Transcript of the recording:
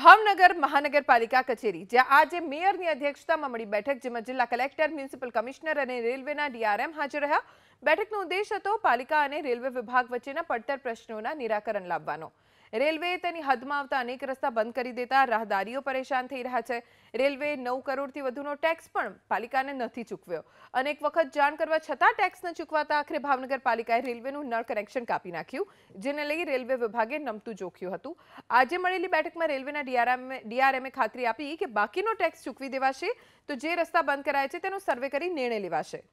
ભવનગર મહાનગરપાલિકા કચેરી જ્યાં આજે મેયરની અધ્યક્ષતામાં મળી બેઠક જેમાં જિલ્લા કલેક્ટર મ્યુનિસિપલ કમિશનર અને રેલવેના DRM હાજર રહ્યા બેઠકનો ઉદ્દેશ હતો પાલિકા અને રેલવે વિભાગ વચ્ચેના પડતર પ્રશ્નોના નિરાકરણ લાવવાનો રેલવે તેની હદમાં આવતા અનેક રસ્તા બંધ કરી દેતા રાહદારીઓ પરેશાન થઈ રહ્યા છે રેલવે 9 કરોડ થી વધુનો ટેક્સ પણ પાલિકાને નથી ચૂકવ્યો અનેક વખત જાણ કરવા છતાં ટેક્સ ન ચૂકવતા આખરે ભાવનગર પાલિકાએ રેલવેનું નળ કનેક્શન કાપી નાખ્યું જેના લઈ રેલવે વિભાગે નમતું જોખ્યું હતું આજે મળેલી બેઠકમાં રેલવેના डीआरએમ डीआरએમે ખાતરી આપી કે બાકીનો ટેક્સ ચૂકવી દેવાશે તો જે રસ્તા બંધ કરાય છે તેનો સર્વે કરી નિર્ણય લેવાશે